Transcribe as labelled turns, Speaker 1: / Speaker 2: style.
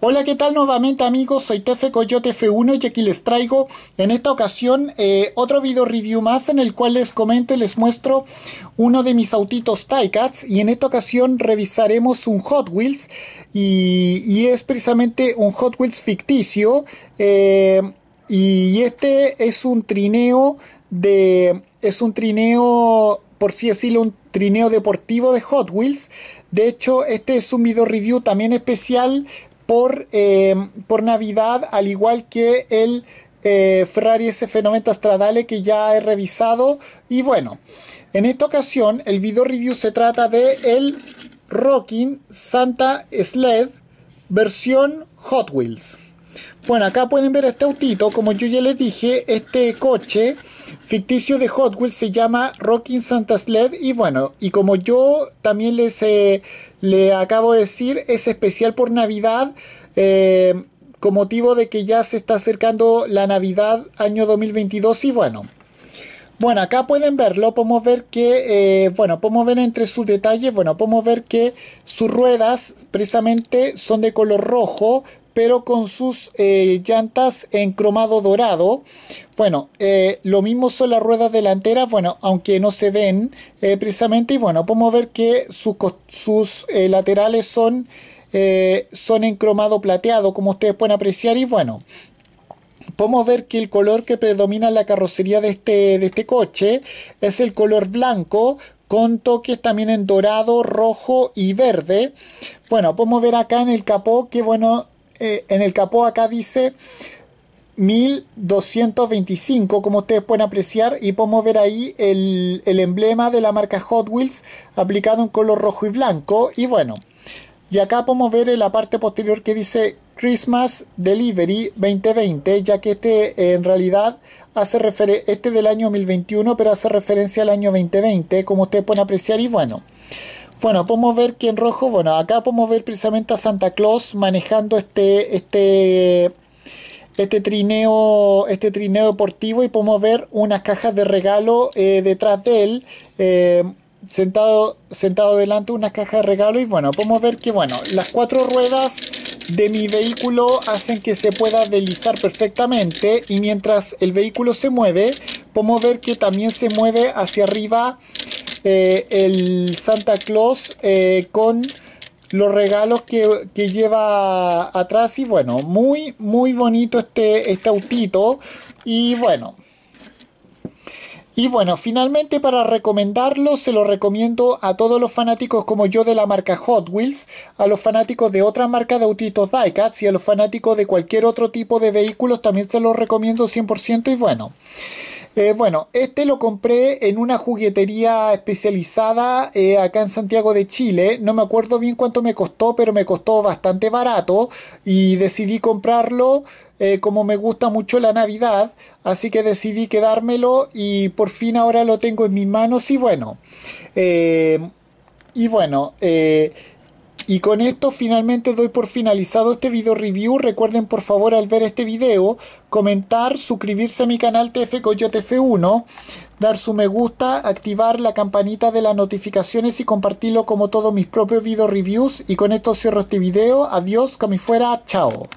Speaker 1: Hola, ¿qué tal nuevamente amigos? Soy Tefe Coyote F1 y aquí les traigo en esta ocasión eh, otro video review más en el cual les comento y les muestro uno de mis autitos Cats y en esta ocasión revisaremos un Hot Wheels y, es precisamente un Hot Wheels ficticio eh, y este es un trineo de... es un trineo por si decirlo, un trineo deportivo de Hot Wheels. De hecho, este es un video review también especial por, eh, por Navidad, al igual que el eh, Ferrari SF90 Stradale que ya he revisado. Y bueno, en esta ocasión el video review se trata de el Rocking Santa Sled versión Hot Wheels. Bueno, acá pueden ver este autito, como yo ya les dije, este coche ficticio de Hot Wheels se llama Rocking Santa Sled y bueno, y como yo también les eh, le acabo de decir, es especial por Navidad. Eh, con motivo de que ya se está acercando la Navidad año 2022 y bueno. Bueno, acá pueden verlo, podemos ver que, eh, bueno, podemos ver entre sus detalles, bueno, podemos ver que sus ruedas precisamente son de color rojo, pero con sus eh, llantas en cromado dorado. Bueno, eh, lo mismo son las ruedas delanteras, bueno, aunque no se ven eh, precisamente, y bueno, podemos ver que sus, laterales son, son en cromado plateado, como ustedes pueden apreciar, y bueno, podemos ver que el color que predomina en la carrocería de este, de este coche es el color blanco con toques también en dorado, rojo y verde. Bueno, podemos ver acá en el capó que bueno, eh, en el capó acá dice 1225 como ustedes pueden apreciar y podemos ver ahí el, emblema de la marca Hot Wheels aplicado en color rojo y blanco y bueno y acá podemos ver en la parte posterior que dice Christmas Delivery 2020 ya que este en realidad hace referencia este del año 2021 pero hace referencia al año 2020 como ustedes pueden apreciar y bueno bueno, podemos ver que en rojo, bueno, acá podemos ver precisamente a Santa Claus manejando este, este, este trineo, este trineo deportivo y podemos ver unas cajas de regalo eh, detrás de él. Eh, sentado, sentado delante unas cajas de regalo y bueno, podemos ver que bueno, las cuatro ruedas de mi vehículo hacen que se pueda deslizar perfectamente y mientras el vehículo se mueve, podemos ver que también se mueve hacia arriba eh, el Santa Claus eh, con los regalos que, lleva atrás y bueno, muy muy bonito este, este autito y bueno. Y bueno, finalmente para recomendarlo, se lo recomiendo a todos los fanáticos como yo de la marca Hot Wheels, a los fanáticos de otra marca de autitos Diecast y a los fanáticos de cualquier otro tipo de vehículos también se los recomiendo 100% y bueno. Eh, bueno, este lo compré en una juguetería especializada eh, acá en Santiago de Chile. No me acuerdo bien cuánto me costó, pero me costó bastante barato y decidí comprarlo. Eh, como me gusta mucho la Navidad, así que decidí quedármelo y por fin ahora lo tengo en mis manos y bueno, y bueno, y con esto finalmente doy por finalizado este video review. Recuerden por favor al ver este video, comentar, suscribirse a mi canal TF Coyote F1, dar su me gusta, activar la campanita de las notificaciones y compartirlo como todos mis propios video reviews. Y con esto cierro este video. Adiós, como fuera, chao.